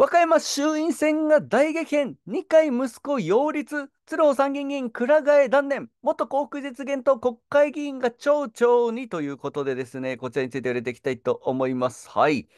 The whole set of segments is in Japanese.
和歌山衆院選が大激変、二回息子擁立、鶴尾参議院議員倉替断念、元幸福実現と国会議員が町長にということでですね、こちらについて触れていきたいと思います。はい。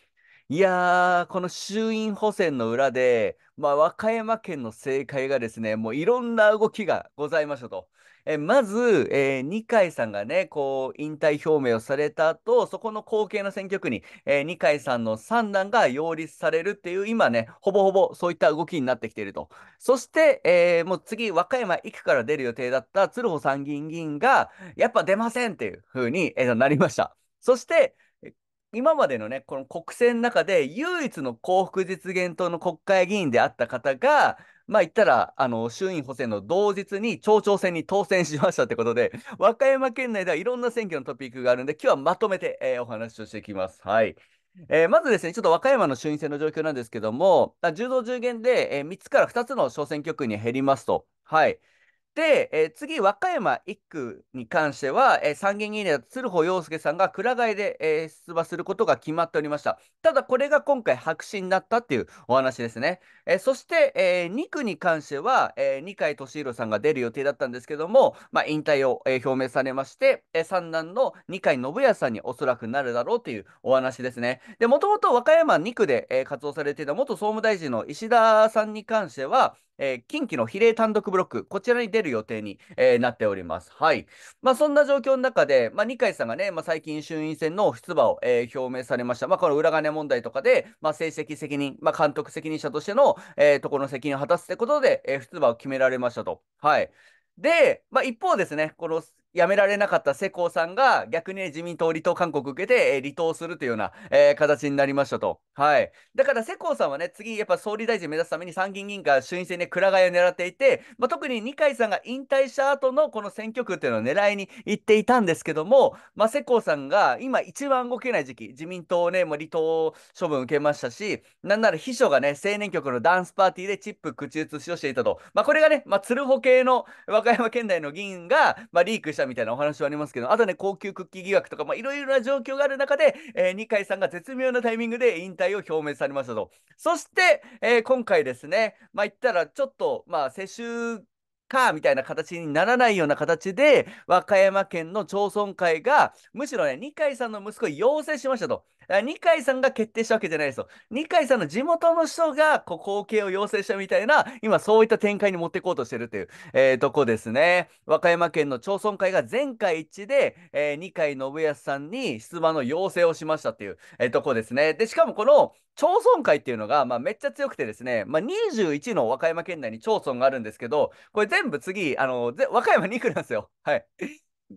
いやー、この衆院補選の裏で、まあ、和歌山県の政界がですね、もういろんな動きがございましたとえまず、えー、二階さんがね、こう、引退表明をされた後、そこの後継の選挙区に、えー、二階さんの三男が擁立されるっていう、今ね、ほぼほぼそういった動きになってきていると。そして、えー、もう次、和歌山1区から出る予定だった鶴穂参議院議員が、やっぱ出ませんっていうふうに、えー、なりました。そして、今までのね、この国政の中で唯一の幸福実現党の国会議員であった方が、まあ言ったら、あの、衆院補選の同日に町長選に当選しましたってことで、和歌山県内ではいろんな選挙のトピックがあるんで、今日はまとめて、えー、お話をしていきます。はい。えー、まずですね、ちょっと和歌山の衆院選の状況なんですけども、10増10減で、えー、3つから2つの小選挙区に減りますと。はい。で、えー、次、和歌山1区に関しては、えー、参議院議員で鶴保陽介さんがくら替えで、えー、出馬することが決まっておりました。ただ、これが今回白紙になったっていうお話ですね。えそして、え2区に関しては、え二階俊博さんが出る予定だったんですけども、まあ、引退を、え表明されまして、え三男の二階信也さんにおそらくなるだろうというお話ですね。で、もともと和歌山2区で、え活動されていた元総務大臣の石田さんに関しては、えー、近畿の比例単独ブロック、こちらに出る予定に、えー、なっております。はい。まあ、そんな状況の中で、まあ、二階さんがね、まあ、最近衆院選の出馬を、えー、表明されました。まあ、この裏金問題とかで、まあ、成績責任、まあ、監督責任者としての、えー、ところの責任を果たすってことで、えー、出馬を決められましたと。はい。で、まあ、一方ですね、この辞められなかった世耕さんが逆に自民党離党勧告受けて、えー、離党するというような、えー、形になりましたと。はい。だから世耕さんはね、次やっぱ総理大臣目指すために参議院議員から衆院選で倉替えを狙っていて、まあ、特に二階さんが引退した後のこの選挙区っていうのを狙いに行っていたんですけども、まあ、世耕さんが今一番動けない時期、自民党ね、もう離党処分受けましたし、なんなら秘書がね、青年局のダンスパーティーでチップ口移しをしていたと。まあ、これがね、まあ、鶴保系の和歌山県内の議員が、まあ、リークしたしたみたいなお話はありますけど、あとね、高級クッキー疑惑とか、まあ、いろいろな状況がある中で、えー、二階さんが絶妙なタイミングで引退を表明されましたと。そして、えー、今回ですね、まあ、言ったら、ちょっと、まあ、世襲かみたいな形にならないような形で和歌山県の町村会がむしろね二階さんの息子を要請しましたと二階さんが決定したわけじゃないですよ。二階さんの地元の人が、こう、後継を要請したみたいな、今そういった展開に持っていこうとしてるという、えー、とこですね。和歌山県の町村会が全会一致で、えー、二階信康さんに出馬の要請をしましたっていう、えー、とこですね。で、しかもこの、町村会っていうのが、まあ、めっちゃ強くてですね、まあ、21の和歌山県内に町村があるんですけど、これ全部次、あの、和歌山2区なんですよ。はい。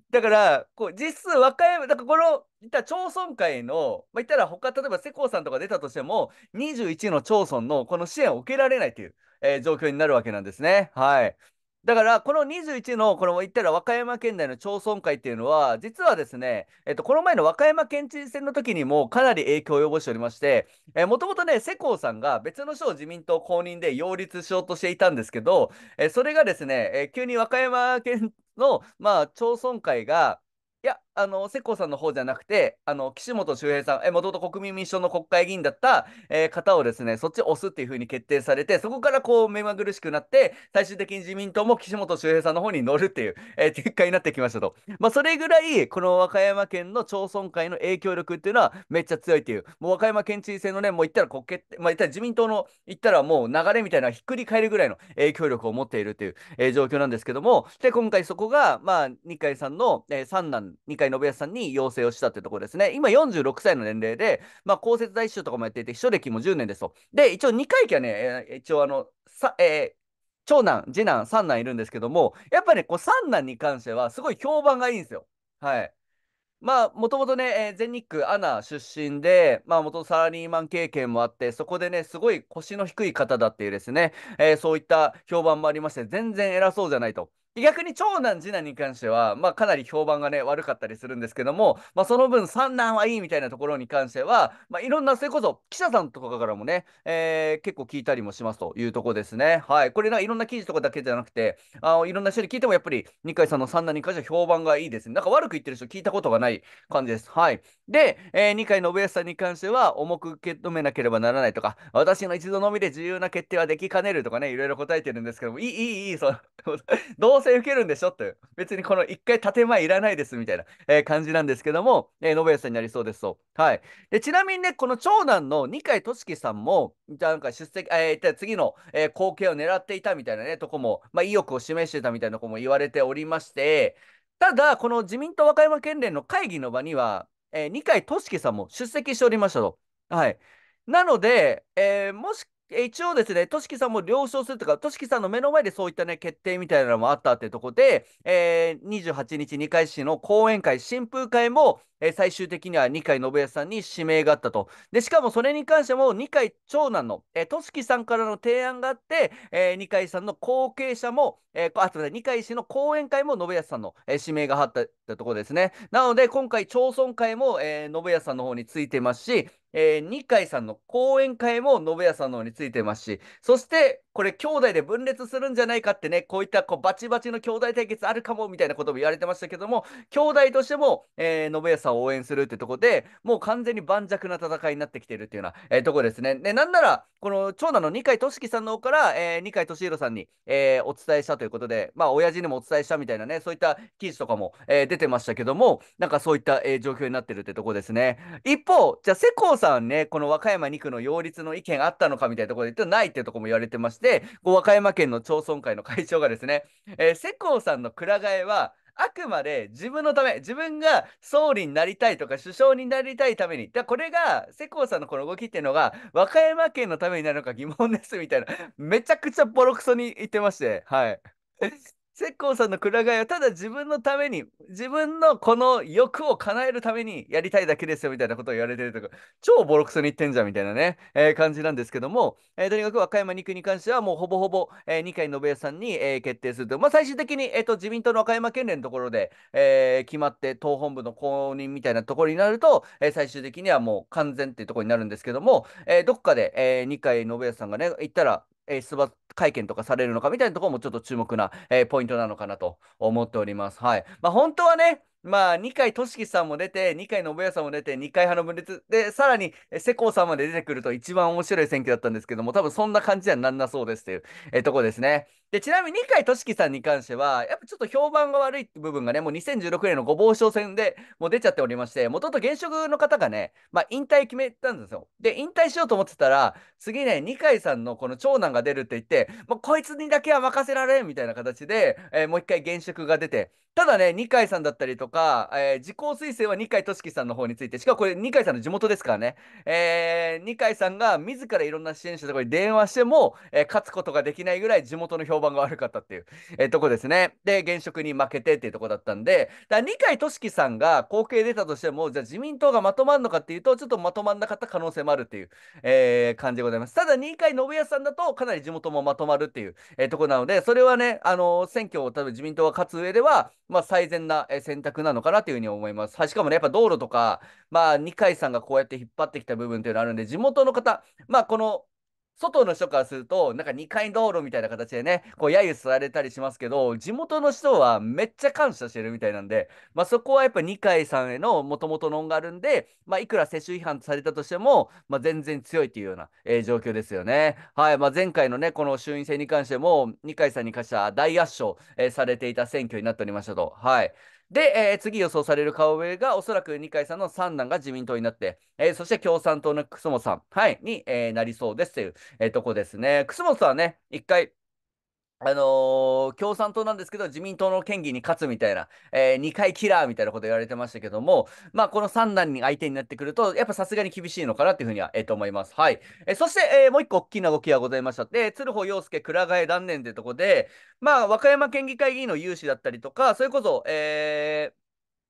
だから、こう実質和歌山、だからこの、いった町村会の、まあ、いったら他、例えば世耕さんとか出たとしても、21の町村のこの支援を受けられないという、えー、状況になるわけなんですね。はい。だから、この21の、これも言ったら和歌山県内の町村会っていうのは、実はですね、えっと、この前の和歌山県知事選の時にもかなり影響を及ぼしておりまして、もともとね、世耕さんが別の省自民党公認で擁立しようとしていたんですけど、えー、それがですね、えー、急に和歌山県の、まあ、町村会が、いや、あの、世耕さんの方じゃなくて、あの、岸本周平さん、え、もともと国民民主党の国会議員だった、えー、方をですね、そっち押すっていうふうに決定されて、そこからこう、目まぐるしくなって、最終的に自民党も岸本周平さんの方に乗るっていう、えー、結果になってきましたと。まあ、それぐらい、この和歌山県の町村会の影響力っていうのはめっちゃ強いっていう、もう和歌山県知事選のね、もう言ったら国決定、まあ、言ったら自民党の、言ったらもう流れみたいなひっくり返るぐらいの影響力を持っているっていう、えー、状況なんですけども、で、今回そこが、まあ、二階さんの、えー、三男、二階回信さんに要請をしたってところですね。今46歳の年齢で、まあ、公設大秘書とかもやっていて、秘書歴も10年ですと。で、一応2回家はね、えー、一応あの、さえー、長男、次男、三男いるんですけども、やっぱね、こう三男に関しては、すごい評判がいいんですよ。はい。まあ、もともとね、えー、全日空アナ出身で、まあ、元サラリーマン経験もあって、そこでね、すごい腰の低い方だっていうですね、えー、そういった評判もありまして、全然偉そうじゃないと。逆に長男次男に関しては、まあ、かなり評判がね悪かったりするんですけども、まあ、その分三男はいいみたいなところに関しては、まあ、いろんなそれこそ記者さんとかからもね、えー、結構聞いたりもしますというとこですね。はい、これないろんな記事とかだけじゃなくてあいろんな人に聞いてもやっぱり二階さんの三男に関しては評判がいいですね。なんか悪く言ってる人聞いたことがない感じです。はい、で、えー、二階信康さんに関しては重く受け止めなければならないとか私の一度のみで自由な決定はできかねるとかねいろいろ答えてるんですけどもいいいいいいそう どう受けるんでしょって別にこの一回建前いらないですみたいな、えー、感じなんですけども、えー、信さんになりそうですと、はい、でちなみにねこの長男の二階俊樹さんもじゃなんか出席、えー、次の、えー、光景を狙っていたみたいなねとこも、まあ、意欲を示してたみたいなとこも言われておりましてただこの自民党和歌山県連の会議の場には、えー、二階俊樹さんも出席しておりましたと。はい、なので、えー、もし一応ですね、としきさんも了承するとか、としきさんの目の前でそういったね、決定みたいなのもあったってとこで、えー、28日二階市の講演会、新風会も、えー、最終的には二階信康さんに指名があったと。で、しかもそれに関しても、二階長男の、えー、としきさんからの提案があって、えー、二階さんの後継者も、えー、あ、すみません、二階市の講演会も信康さんの、えー、指名があったってとこですね。なので、今回、町村会も、えー、信康さんの方についてますし、えー、二階さんの講演会も信康さんの方についてますし、そして、これ兄弟で分裂するんじゃないかってね、こういったこうバチバチの兄弟対決あるかもみたいなことも言われてましたけども、兄弟としても、えー、信康を応援するってとこで、もう完全に盤石な戦いになってきてるっていうような、えー、とこですね。で、なんなら、この長男の二階俊樹さんの方から、えー、二階俊弘さんに、えー、お伝えしたということで、まあ、親父にもお伝えしたみたいなね、そういった記事とかも、えー、出てましたけども、なんかそういった、えー、状況になってるってとこですね。一方、じゃあ、世耕さんね、この和歌山2区の擁立の意見あったのかみたいなところで言ってないってとこも言われてまして、して和歌山県の町村会の会長がですね、えー、世耕さんのら替えはあくまで自分のため、自分が総理になりたいとか首相になりたいために、だこれが世耕さんのこの動きっていうのが、和歌山県のためになるのか疑問ですみたいな、めちゃくちゃボロクソに言ってまして、はい。石膏さんのくら替えはただ自分のために、自分のこの欲を叶えるためにやりたいだけですよみたいなことを言われてるとか、超ボロクソに言ってんじゃんみたいなね、えー、感じなんですけども、えー、とにかく和歌山2区に関してはもうほぼほぼ、えー、二階信也さんに、えー、決定すると、まあ、最終的に、えーと、自民党の和歌山県連のところで、えー、決まって党本部の公認みたいなところになると、えー、最終的にはもう完全っていうところになるんですけども、えー、どっかで、えー、二階信也さんがね、行ったらえー、出馬会見とかされるのかみたいなところもちょっと注目な、えー、ポイントなのかなと思っております。はい。まあ、本当はね、まあ、二階俊樹さんも出て、二階信也さんも出て、二階派の分裂で、さらに世耕さんまで出てくると一番面白い選挙だったんですけども、多分そんな感じにはなんなそうですという、えー、とこですね。で、ちなみに二階俊樹さんに関しては、やっぱちょっと評判が悪いって部分がね、もう2016年のご傍聴戦でもう出ちゃっておりまして、もともと現職の方がね、まあ引退決めたんですよ。で、引退しようと思ってたら、次ね、二階さんのこの長男が出るって言って、もうこいつにだけは任せられんみたいな形で、えー、もう一回現職が出て、ただね、二階さんだったりとか、えー、自公推薦は二階俊樹さんの方について、しかもこれ二階さんの地元ですからね、えー、二階さんが自らいろんな支援者とこに電話しても、えー、勝つことができないぐらい地元の評判判が悪かったっていう、えー、とこですね。で、現職に負けてっていうとこだったんで、だ二階俊樹さんが後継出たとしても、じゃあ自民党がまとまるのかっていうと、ちょっとまとまんなかった可能性もあるっていう、えー、感じでございます。ただ、二階信康さんだと、かなり地元もまとまるっていう、えー、とこなので、それはね、あのー、選挙を多分自民党が勝つ上では、まあ、最善な選択なのかなというふうに思います。はしかもね、やっぱ道路とか、まあ、二階さんがこうやって引っ張ってきた部分っていうのがあるんで、地元の方、まあ、この外の人からすると、なんか2階道路みたいな形でね、こう、揶揄されたりしますけど、地元の人はめっちゃ感謝してるみたいなんで、まあ、そこはやっぱ二階さんへのもともとの恩があるんで、まあ、いくら世襲違反されたとしても、まあ、全然強いというような、えー、状況ですよね。はい、まあ、前回のね、この衆院選に関しても、二階さんに関しては大圧勝、えー、されていた選挙になっておりましたと。はい。で、えー、次予想される顔が、おそらく二階さんの三男が自民党になって、えー、そして共産党の楠本さん、はい、に、えー、なりそうですという、えー、とこですね。楠本さんはね、一回、あのー、共産党なんですけど、自民党の県議に勝つみたいな、えー、2回キラーみたいなこと言われてましたけども、まあ、この3段に相手になってくると、やっぱさすがに厳しいのかなっていうふうには、えー、と思います。はい。えー、そして、えもう1個大きな動きがございました。で、鶴穂陽介、倉替え断念というとこで、まあ、和歌山県議会議員の有志だったりとか、それこそ、えー、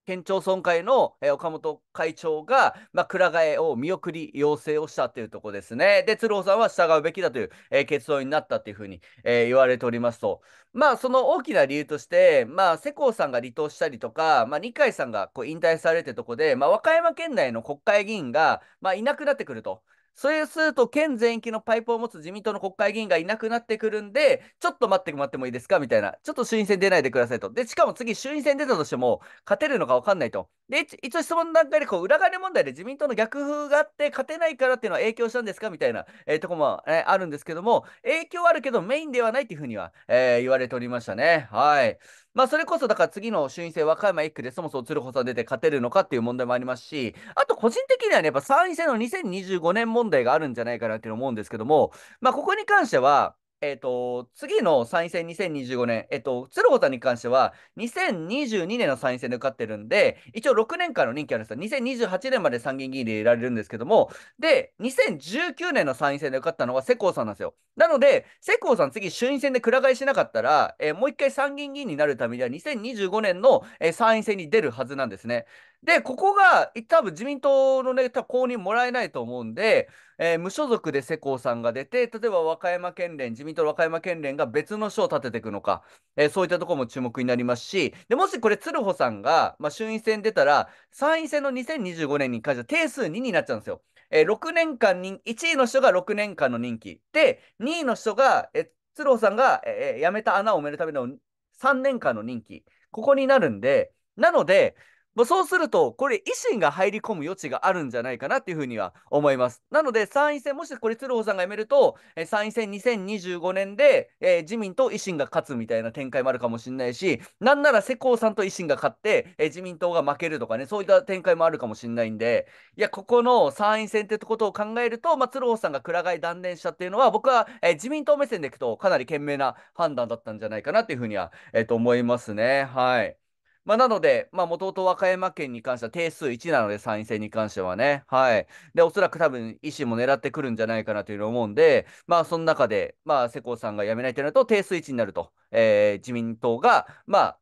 県庁村会の、えー、岡本会長が、まあ、倉替えを見送り要請をしたというところですね。で、鶴尾さんは従うべきだという、えー、結論になったというふうに、えー、言われておりますと、まあ、その大きな理由として、まあ、世耕さんが離党したりとか、まあ、二階さんがこう引退されてとこで、まあ、和歌山県内の国会議員が、まあ、いなくなってくると。そうすると県全域のパイプを持つ自民党の国会議員がいなくなってくるんで、ちょっと待って待ってもいいですかみたいな、ちょっと衆院選出ないでくださいと。で、しかも次、衆院選出たとしても、勝てるのか分かんないと。で、一応質問の段階でこう裏金問題で自民党の逆風があって、勝てないからっていうのは影響したんですかみたいな、えー、とこも、えー、あるんですけども、影響あるけどメインではないっていうふうには、えー、言われておりましたね。はい。まあ、それこそだから次の衆院選、和歌山1区でそもそも鶴穂さん出て勝てるのかっていう問題もありますし、あと個人的にはね、やっぱ参院選の2025年問題があるんじゃないかなって思うんですけども、まあ、ここに関しては、えっ、ー、と、次の参院選2025年、えっ、ー、と、鶴子さんに関しては、2022年の参院選で受かってるんで、一応6年間の任期あるんですよ。2028年まで参議院議員でいられるんですけども、で、2019年の参院選で受かったのは世耕さんなんですよ。なので、世耕さん次衆院選でくら替えしなかったら、えー、もう一回参議院議員になるためには、2025年の、え参院選に出るはずなんですね。で、ここが多分自民党のね、多分公認もらえないと思うんで、えー、無所属で世耕さんが出て、例えば和歌山県連、自民党の和歌山県連が別の書を立てていくのか、えー、そういったところも注目になりますし、でもしこれ、鶴穂さんが、まあ、衆院選出たら、参院選の2025年に関しては定数2になっちゃうんですよ。えー、6年間に、1位の人が6年間の任期。で、2位の人が、えー、鶴穂さんが、えー、辞めた穴を埋めるための3年間の任期。ここになるんで、なので、そうすると、これ、維新が入り込む余地があるんじゃないかなっていうふうには思います。なので、参院選、もしこれ、鶴穂さんが辞めると、え参院選2025年で、えー、自民と維新が勝つみたいな展開もあるかもしれないし、なんなら世耕さんと維新が勝って、えー、自民党が負けるとかね、そういった展開もあるかもしれないんで、いや、ここの参院選ってことを考えると、まあ、鶴穂さんがくら替え断念したっていうのは、僕は、えー、自民党目線でいくと、かなり賢明な判断だったんじゃないかなっていうふうには、えー、と思いますね。はい。まあ、なので、まあ、もともと和歌山県に関しては定数1なので、参院選に関してはね。はい。で、おそらく多分、維新も狙ってくるんじゃないかなというのを思うんで、まあ、その中で、まあ、世耕さんが辞めないとなると、定数1になると、えー、自民党が、まあ、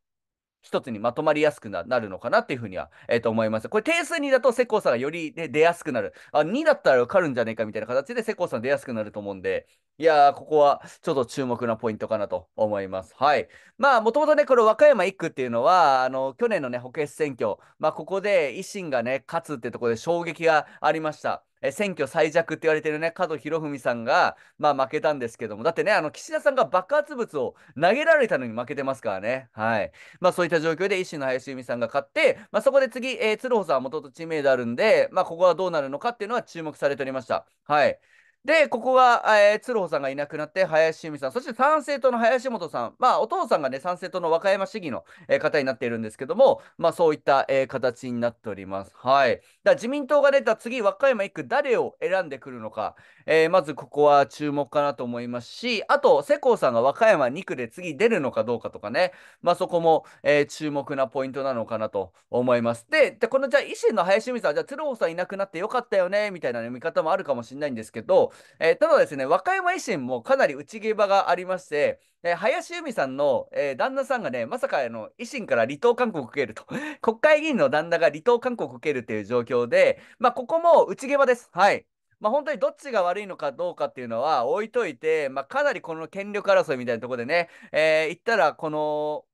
一つにまとまりやすくなるのかなっていうふうには、えー、と思います。これ定数2だと世耕さんがより、ね、出やすくなる。あ、2だったら受かるんじゃねえかみたいな形で世耕さん出やすくなると思うんで、いやー、ここはちょっと注目なポイントかなと思います。はい。まあ、もともとね、これ和歌山1区っていうのは、あの、去年のね、補欠選挙、まあ、ここで維新がね、勝つってところで衝撃がありました。え選挙最弱って言われてるね、門博文さんが、まあ、負けたんですけども、だってね、あの岸田さんが爆発物を投げられたのに負けてますからね、はい。まあ、そういった状況で維新の林由美さんが勝って、まあ、そこで次、えー、鶴穂さんはもともと知名度あるんで、まあ、ここはどうなるのかっていうのは注目されておりました。はい。で、ここが、えー、鶴穂さんがいなくなって、林由美さん、そして参政党の林本さん、まあ、お父さんがね、参政党の和歌山市議の、えー、方になっているんですけども、まあ、そういった、えー、形になっております。はい。だ自民党が出た次、和歌山1区、誰を選んでくるのか、えー、まずここは注目かなと思いますし、あと、世耕さんが和歌山2区で次出るのかどうかとかね、まあ、そこも、えー、注目なポイントなのかなと思います。で、でこのじゃあ維新の林美さん、じゃあ鶴尾さんいなくなってよかったよね、みたいな、ね、見方もあるかもしれないんですけど、えー、ただですね、和歌山維新もかなり内毛場がありまして、えー、林由美さんの、えー、旦那さんがね、まさかあの維新から離党勧告を受けると、国会議員の旦那が離党勧告を受けるという状況で、まあ、ここも内毛場です。はい。まあ、本当にどっちが悪いのかどうかっていうのは置いといて、まあ、かなりこの権力争いみたいなところでね、えー、言ったらこの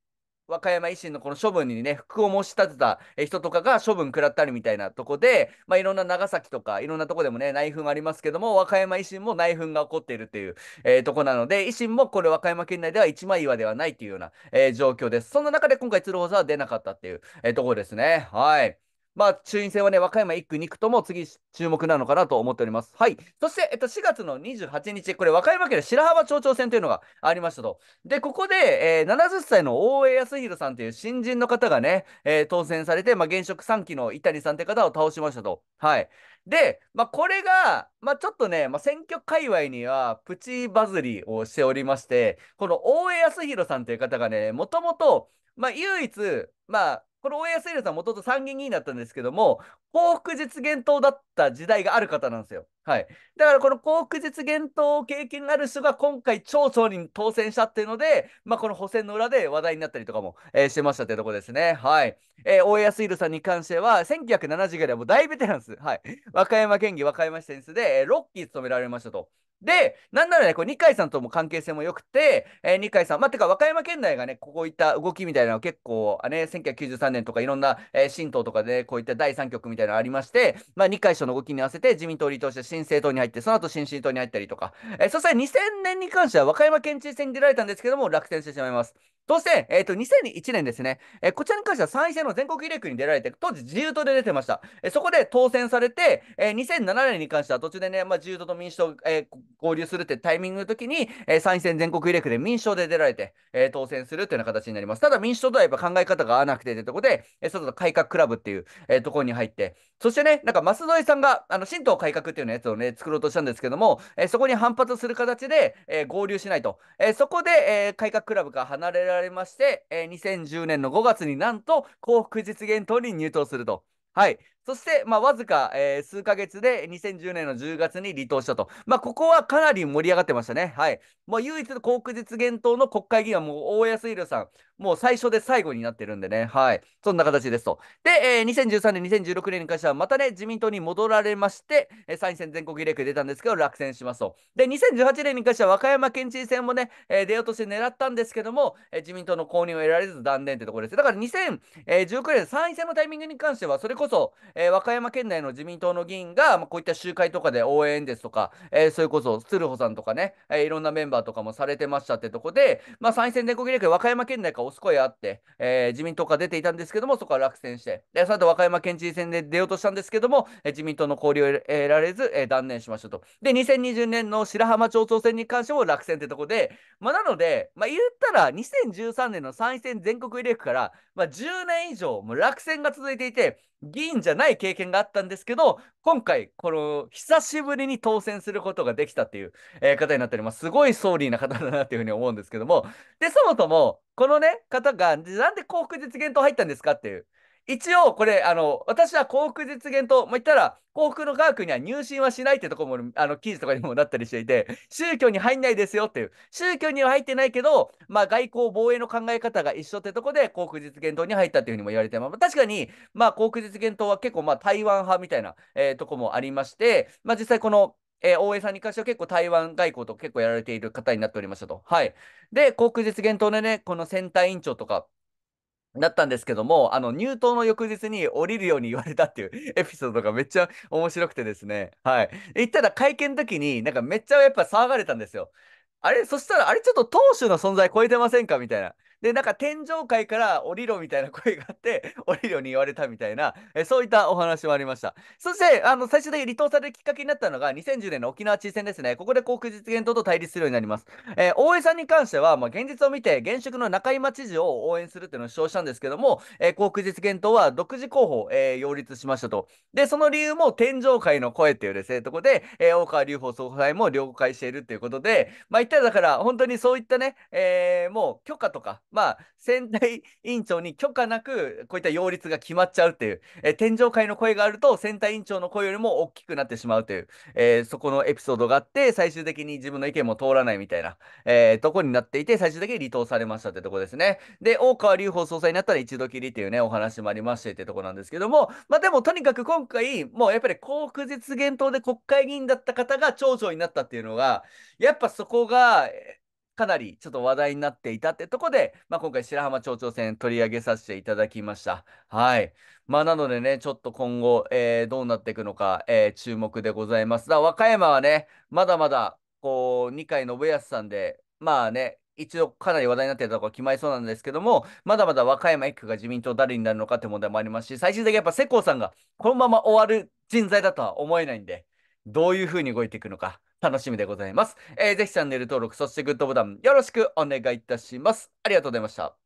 和歌山維新のこの処分にね、服を申し立てた人とかが処分食らったりみたいなとこで、まあ、いろんな長崎とかいろんなとこでもね、内紛ありますけども、和歌山維新も内紛が起こっているっていう、えー、とこなので、維新もこれ和歌山県内では一枚岩ではないっていうような、えー、状況です。そんな中で今回鶴穂さんは出なかったっていう、えー、とこですね。はい。まあ、衆院選はね、和歌山1区、2区とも次、注目なのかなと思っております。はい。そして、えっと、4月の28日、これ、和歌山県の白浜町長選というのがありましたと。で、ここで、えー、70歳の大江康弘さんという新人の方がね、えー、当選されて、まあ、現職3期の伊谷さんという方を倒しましたと。はい。で、まあ、これが、まあ、ちょっとね、まあ、選挙界隈にはプチバズりをしておりまして、この大江康弘さんという方がね、もともと、まあ、唯一、まあ、この大江セイルさんもともと参議院議員だったんですけども、幸福実現党だった時代がある方なんですよ。はい。だからこの幸福実現党を経験がある人が今回町長に当選したっていうので、まあ、この補選の裏で話題になったりとかも、えー、してましたってとこですね。はい。えー、大江セイルさんに関しては、1970年代はもう大ベテランです。はい。和歌山県議和歌山市選出で、えー、6期務められましたと。で、なんならね、こ二階さんとも関係性も良くて、えー、二階さん、まあ、てか和歌山県内がね、こういった動きみたいなの結構、あね、1993年とかいろんな、えー、新党とかで、ね、こういった第三極みたいなのありまして、まあ、二階賞の動きに合わせて自民党を離党して新政党に入って、その後新進党に入ったりとか、えー、そして2000年に関しては和歌山県知事選に出られたんですけども、落選してしまいます。そして、えっ、ー、と、2001年ですね、えー、こちらに関しては3位選の全国イレクに出られて、当時自由党で出てました。えー、そこで当選されて、えー、2007年に関しては途中でね、まあ、自由党と民主党、え合流するってタイミングの時に、えー、参院選全国イレクで民主党で出られて、え当選するというような形になります。ただ民主党とはやっぱ考え方が合わなくてというところで、えー、そ改革クラブっていう、えところに入って、そしてね、なんか舛添さんが、あの、新党改革っていうのやつをね、作ろうとしたんですけども、えそこに反発する形で、え合流しないと。えそこで、え改革クラブから離れられられまして、えー、2010年の5月になんと幸福実現党に入党すると。はい。そして、まあ、わずか、えー、数ヶ月で2010年の10月に離党したと。まあ、ここはかなり盛り上がってましたね。はい。もう唯一の幸福実現党の国会議員はもう大安弘さん。もう最初で最後になってるんでね。はい。そんな形ですと。で、えー、2013年、2016年に関してはまたね、自民党に戻られまして、えー、参院選全国比例区出たんですけど、落選しますと。で、2018年に関しては和歌山県知事選もね、えー、出ようとして狙ったんですけども、えー、自民党の公認を得られず断念ってところです。だから2019年参院選のタイミングに関しては、それこそ、えー、和歌山県内の自民党の議員が、まあ、こういった集会とかで応援演説とか、えー、それこそ鶴穂さんとかね、えー、いろんなメンバーとかもされてましたってとこで、まあ、参院選全国れ例和歌山県内からおすこいあって、えー、自民党から出ていたんですけども、そこは落選して、でその後和歌山県知事選で出ようとしたんですけども、えー、自民党の交流を得られず、えー、断念しましたと。で、2020年の白浜町長選に関しても落選ってとこで、まあ、なので、まあ、言ったら2013年の参院選全国入れ区から、まあ、10年以上もう落選が続いていて、議員じゃない経験があったんですけど、今回、この久しぶりに当選することができたっていう、えー、方になっております。すごいソーリーな方だなっていうふうに思うんですけども、で、そもそも、このね、方が、なんで幸福実現党入ったんですかっていう、一応これあの私は幸福実現と、まあ、言ったら幸福の科学には入信はしないってとこもあの記事とかにもなったりしていて宗教に入んないですよっていう宗教には入ってないけど、まあ、外交防衛の考え方が一緒ってとこで幸福実現党に入ったっていうふうにも言われてます、ま確かに、まあ、幸福実現党は結構、まあ、台湾派みたいな、えー、とこもありまして、まあ、実際このえー、大江さんに関しては結構台湾外交と結構やられている方になっておりましたと。はい。で、幸福実現党のね、この選対委員長とか、だったんですけども、あの、入党の翌日に降りるように言われたっていうエピソードがめっちゃ面白くてですね。はい。行ったら会見の時に、なんかめっちゃやっぱ騒がれたんですよ。あれ、そしたら、あれちょっと投手の存在超えてませんかみたいな。で、なんか天上界から降りろみたいな声があって、降りるように言われたみたいな、えそういったお話もありました。そして、あの、最終的に離党されるきっかけになったのが、2010年の沖縄知事選ですね。ここで航空実現党と対立するようになります。えー、大江さんに関しては、まあ、現実を見て、現職の中井町事を応援するっていうのを主張したんですけども、えー、航空実現党は独自候補、えー、擁立しましたと。で、その理由も天上界の声っていうですね、とこで、えー、大川隆法総裁も了解しているっていうことで、まあ、一体だから、本当にそういったね、えー、もう許可とか、まあ、仙台員長に許可なく、こういった擁立が決まっちゃうっていう、えー、天上界の声があると、仙台員長の声よりも大きくなってしまうという、えー、そこのエピソードがあって、最終的に自分の意見も通らないみたいな、えー、とこになっていて、最終的に離党されましたってとこですね。で、大川隆法総裁になったら一度きりっていうね、お話もありましてってとこなんですけども、まあでも、とにかく今回、もうやっぱり幸福実現党で国会議員だった方が町長になったっていうのが、やっぱそこが、かなりちょっと話題になっていたってとこで、まあ、今回白浜町長選取り上げさせていただきました。はい。まあ、なのでね、ちょっと今後、えー、どうなっていくのか、えー、注目でございます。だ和歌山はね、まだまだ、こう、二階信康さんで、まあね、一度かなり話題になっていたところ決まりそうなんですけども、まだまだ和歌山1区が自民党誰になるのかって問題もありますし、最終的にやっぱ世耕さんがこのまま終わる人材だとは思えないんで、どういうふうに動いていくのか。楽しみでございます。えー、ぜひチャンネル登録、そしてグッドボタンよろしくお願いいたします。ありがとうございました。